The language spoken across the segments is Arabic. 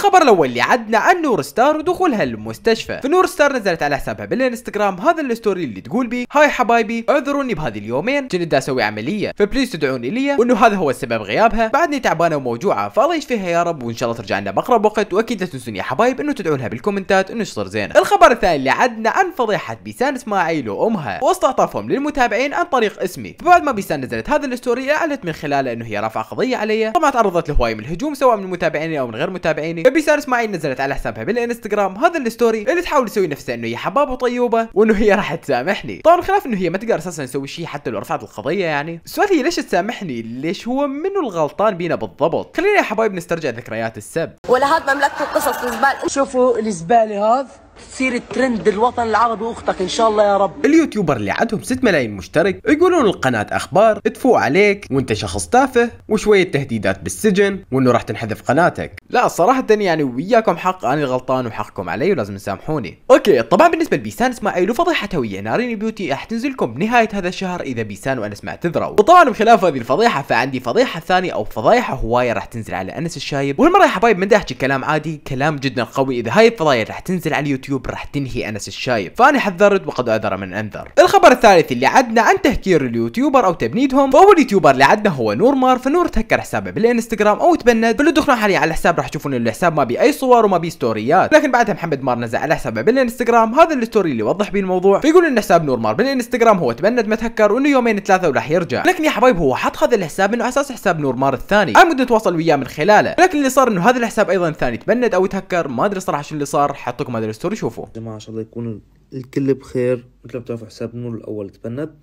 الخبر الاول اللي عدنا عن نور ستار ودخولها للمستشفى فنور ستار نزلت على حسابها بالانستغرام هذا الستوري اللي تقول بيه هاي حبايبي اعذروني بهذه اليومين كنت اسوي عمليه فبليز تدعوني ليا وانه هذا هو السبب غيابها بعدني تعبانه وموجوعه فالله يشفيها يا رب وان شاء الله ترجع لنا باقرب وقت واكيد لا تنسون يا حبايب انه تدعوا لها بالكومنتات انه تصير زينه الخبر الثاني اللي عدنا عن فضيحه بيسان اسماعيل وامها واستعطافهم للمتابعين عن طريق اسمي فبعد ما بيسان نزلت هذا الستوري اعلنت من خلاله انه هي رافعه قضيه علي طبعا تعرضت لهوايه من الهجوم سواء من متابعيني او من غير متابعيني ببيسان اسماعيل نزلت على حسابها بالانستغرام هذا الستوري اللي تحاول تسوي نفسها انه هي حباب وطيوبه وانه هي راح تسامحني طبعا خلاف انه هي ما تقدر اساسا تسوي شيء حتى لو رفعت القضيه يعني السؤال هي ليش تسامحني ليش هو منو الغلطان بينا بالضبط خلينا يا حبايب نسترجع ذكريات السب ولا هذا مملكه القصص الزبال شوفوا الزباله هذا تصير الترند الوطن العربي واختك ان شاء الله يا رب اليوتيوبر اللي عندهم 6 ملايين مشترك يقولون القناة اخبار تفوق عليك وانت شخص تافه وشوية تهديدات بالسجن وانه راح تنحذف قناتك لا صراحة يعني وياكم حق انا غلطان وحقكم علي ولازم تسامحوني اوكي طبعا بالنسبة لبيسان اسماعيل ايلو ويا نارين بيوتي راح تنزل لكم بنهاية هذا الشهر اذا بيسان وانس ما تذروا وطبعا بخلاف هذه الفضيحة فعندي فضيحة ثانية او فضايح هواية راح تنزل على انس الشايب وهالمرة يا حبايب ما بدي احكي كلام عادي كلام جدا قوي اذا هاي الفضايح راح تنزل على اليوتيوب يوتيوب راح تنهي انس الشايب فاني حذرت وقد اذر من انذر الخبر الثالث اللي عدنا عن تهكير اليوتيوبر او تبنيدهم فاول يوتيوبر اللي عدنا هو نورمار فنور تهكر حسابه بالانستغرام او تبند فلو دخلوا حاليا على الحساب راح تشوفون ان الحساب ما بي اي صور وما بي ستوريات لكن بعدها محمد مار نزل على حسابه بالانستغرام هذا الستوري اللي وضح بيه الموضوع فيقول ان حساب نورمار بالانستغرام هو تبند متهكر وانه يومين ثلاثه وراح يرجع لكن يا حبايب هو حط هذا الحساب انه اساس حساب نورمار الثاني عمود نتواصل وياه من خلاله لكن اللي صار انه هذا الحساب ايضا ثاني تبند او تهكر ما ادري صراحه شو اللي صار حطكم هذا الستوري نشوفوا جماعه ان شاء الله يكون الكل بخير مثل ما بتعرفوا حساب نور الاول تبند ان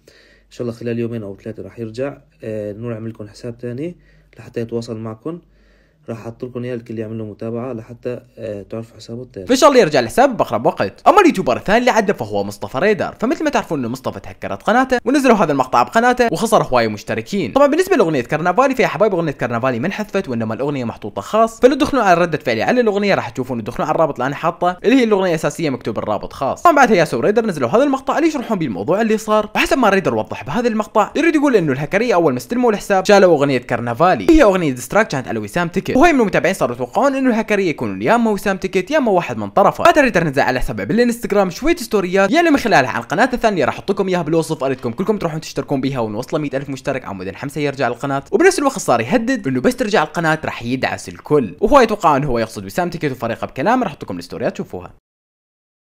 شاء الله خلال يومين او ثلاثه راح يرجع آه، نور عمل لكم حساب ثاني لحتى يتواصل معكم راح احط لكم اياه الكل يعمل له متابعه لحتى آه، تعرفوا حسابه التالي شاء الله يرجع الحساب باقرب وقت اما اليوتيوبر الثاني اللي عدى فهو مصطفى ريدر فمثل ما تعرفون انه مصطفى تهكرت قناته ونزلوا هذا المقطع بقناته وخسر هوايه مشتركين طبعا بالنسبه لاغنيه كرنفالي فيا حبايب اغنيه كرنفالي ما انحذفت وانما الاغنيه محطوطه خاص فلو تدخلون على رده فعلي على الاغنيه راح تشوفون تدخلون على الرابط اللي انا حاطه اللي هي الاغنيه الاساسيه مكتوب الرابط خاص طبعا بعدها ياسو ريدر نزلوا هذا المقطع اللي يشرحون به الموضوع اللي صار وحسب ما ريدر وضح بهذا المقطع يريد يقول انه الهكريه اول ما استلموا الحساب شالوا اغنيه كرنفالي هي اغنيه ديستراك كانت على وسام تكت وهي من المتابعين صاروا يتوقعون انه الهكريه يكون يا اما وسام تيكت يا اما واحد من طرفه قدر يترنزع على حسابه بالانستغرام شويه ستوريات يلي من خلالها عن القناه الثانيه راح احط لكم اياها بالوصف اريدكم كلكم تروحون تشتركون بها ونوصل 100000 مشترك عمودا حمسه يرجع للقناه وبنفس الوقت صار يهدد انه بس ترجع القناه راح يدعس الكل وهو يتوقع انه هو يقصد وسام تيكت وفريقه بكلام راح احط لكم الستوريات تشوفوها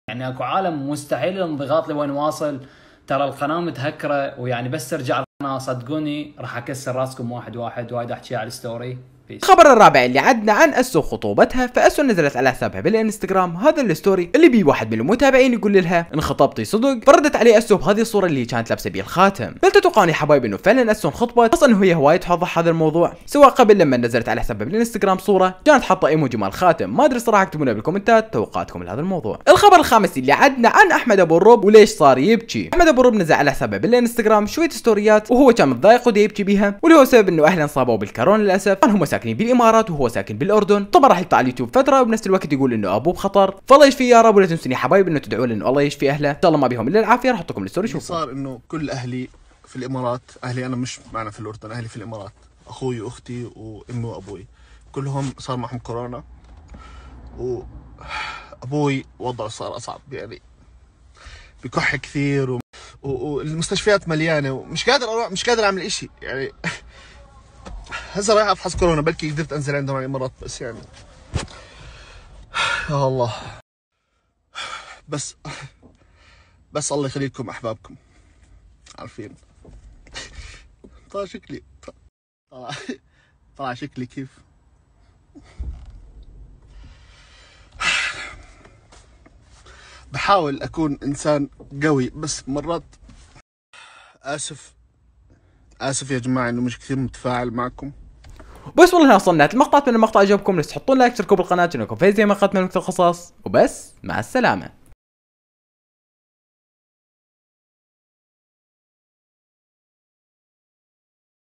يعني اكو عالم مستحيل الانضغاط لوين واصل ترى القناه متهكره ويعني بس ترجع القناه صدقوني راح اكسر راسكم واحد واحد وايد احكي على الستوري الخبر الرابع اللي عدنا عن اسو خطوبتها فاسو نزلت على حسابها بالانستغرام هذا الستوري اللي بيه واحد من المتابعين يقول لها ان خطبتي صدق فردت عليه اسو بهذه الصوره اللي كانت لابسه بيه الخاتم هل تتوقعون يا حبايبي انه فعلا اسو انخطبت خاصه انه هي هواي توضح هذا الموضوع سواء قبل لما نزلت على حسابها بالانستغرام صوره كانت حاطه ايموجي مال خاتم ما ادري صراحه اكتبوا بالكومنتات توقعاتكم لهذا الموضوع الخبر الخامس اللي عدنا عن احمد ابو الرب وليش صار يبكي احمد ابو الرب نزل على حسابه بالانستغرام شويه ستوريات وهو كان متضايق ودا بيها واللي هو سبب انه اهلا انصابوا بالكورونا للاسف كان هم ساكنين بالامارات وهو ساكن بالاردن طبعا راح يطلع على اليوتيوب فتره وبنفس الوقت يقول انه ابوه بخطر فالله يشفيه يا رب ولا تنسوني حبايب انه تدعوا انه الله يشفي اهله ان شاء الله ما بيهم الا العافيه راح احطكم الستوري شوفوا صار انه كل اهلي في الامارات اهلي انا مش معنا في الاردن اهلي في الامارات اخوي واختي وامي وابوي كلهم صار معهم كورونا وابوي وضعه صار اصعب يعني بكح كثير و... والمستشفيات مليانه ومش قادر اروح مش قادر اعمل شيء يعني هسه رايح افحص كورونا بلكي قدرت انزل عندهم على يعني الامارات بس يعني يا الله بس بس الله يخليكم احبابكم عارفين طلع شكلي طلع طلع شكلي كيف بحاول اكون انسان قوي بس مرات اسف اسف يا جماعه انه مش كثير متفاعل معكم وبس والله وصلنا المقطع اتمنى المقطع عجبكم لا تحطون لايك تشتركوا بالقناه تشتركوا في زي ما من لكم خصاص وبس مع السلامه